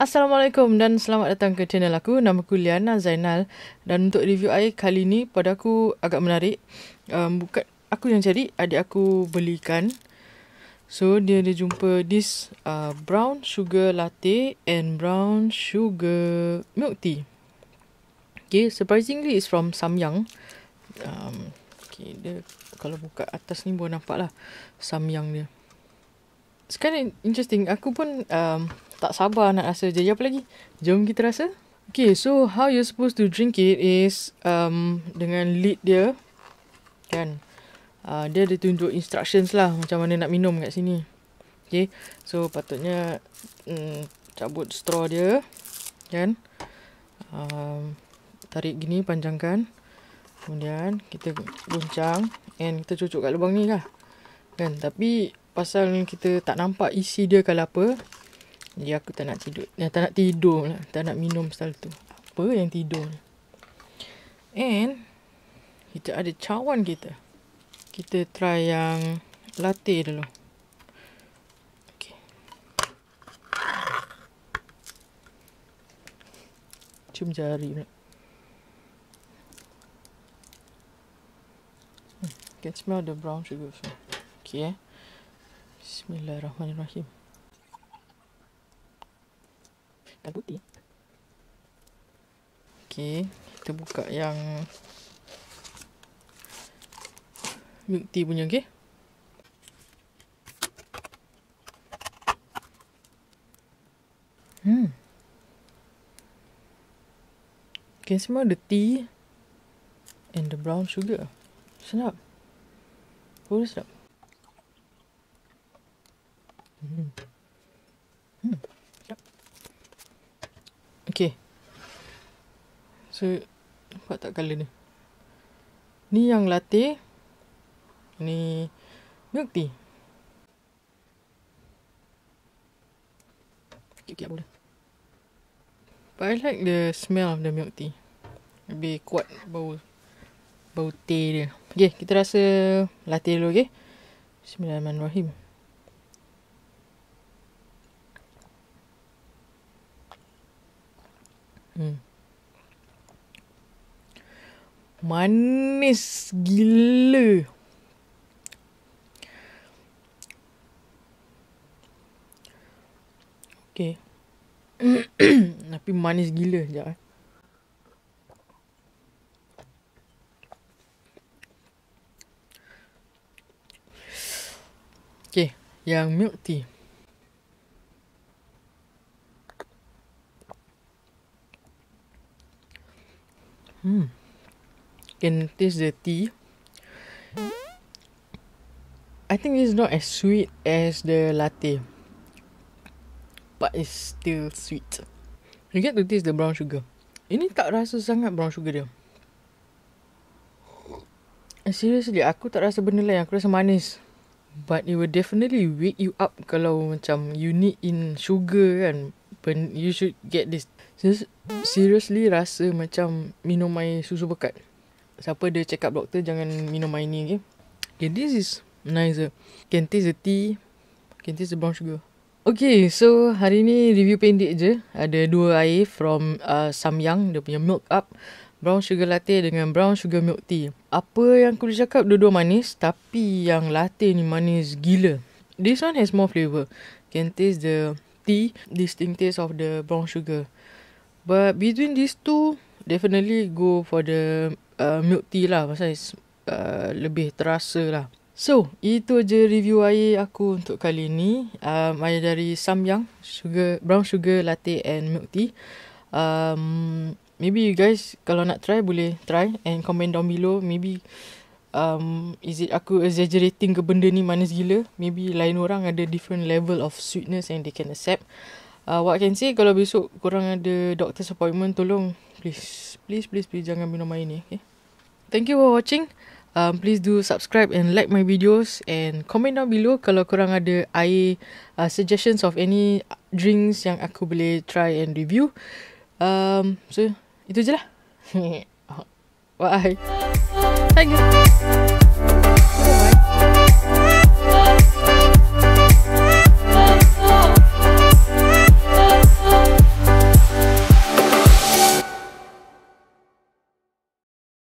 Assalamualaikum dan selamat datang ke channel aku. Nama aku Liana Zainal. Dan untuk review air kali ni pada aku agak menarik. Um, bukan aku yang cari, adik aku belikan. So dia ada jumpa this uh, brown sugar latte and brown sugar milk tea. Okay, surprisingly it's from Samyang. Um, okay, dia kalau buka atas ni boleh nampak lah Samyang dia. It's kind of interesting. Aku pun... Um, tak sabar nak rasa je. Apa lagi? Jom kita rasa. Okay, so how you supposed to drink it is um, dengan lid dia. Kan? Uh, dia ada tunjuk instructions lah macam mana nak minum kat sini. Okay, so patutnya um, cabut straw dia. Kan? Um, tarik gini, panjangkan. Kemudian kita goncang and kita cucuk kat lubang ni lah. Kan? Tapi pasal ni kita tak nampak isi dia kalau apa, jadi aku tak nak tidur. Ya, tak nak tidur lah. Tak nak minum style tu. Apa yang tidur ni? And, kita ada cawan kita. Kita try yang latte dulu. Okay. Cuma cari pula. Hmm, can smell the brown sugar. Okay. Bismillahirrahmanirrahim. Tak putih. Okey, kita buka yang milk tea punya okey. Hmm. Okay, semua the tea and the brown sugar. Sedap. Pura sedap. Hmm. So, nampak tak colour ni? Ni yang latte. Ni milk tea. Sikit-sikit boleh. But I like the smell of the milk tea. Lebih kuat bau bau teh dia. Okay, kita rasa latte dulu, okay? Bismillahirrahmanirrahim. Hmm. Manis gila. Okay. Tapi manis gila sekejap eh. Okay. Yang milk tea. Hmm can taste the tea. I think it's not as sweet as the latte. But it's still sweet. You get to taste the brown sugar. Ini tak rasa sangat brown sugar dia. Eh, seriously, aku tak rasa benda lain. Aku rasa manis. But it will definitely wake you up kalau macam you need in sugar kan. You should get this. Seriously, rasa macam minum air susu pekat siapa dia check up doktor jangan minum air ni okay. Okay this is nicer. Eh. Can taste the tea. Can taste the brown sugar. Okay so hari ni review pendek je. Ada dua air from uh, Samyang. Dia punya milk up. Brown sugar latte dengan brown sugar milk tea. Apa yang aku boleh cakap dua-dua manis. Tapi yang latte ni manis gila. This one has more flavour. Can taste the tea. Distinct taste of the brown sugar. But between these two, definitely go for the uh, milk tea lah pasal uh, lebih terasa lah. So, itu je review air aku untuk kali ni. Um, air dari Samyang, sugar, brown sugar latte and milk tea. Um, maybe you guys kalau nak try boleh try and comment down below. Maybe um, is it aku exaggerating ke benda ni manis gila? Maybe lain orang ada different level of sweetness and they can accept. Uh, what I can say kalau besok korang ada doctor's appointment tolong please please please please, jangan minum air ni. Okay? thank you for watching. Um, please do subscribe and like my videos and comment down below kalau korang ada air uh, suggestions of any drinks yang aku boleh try and review. Um, so, itu je lah. Bye. Thank you. Bye.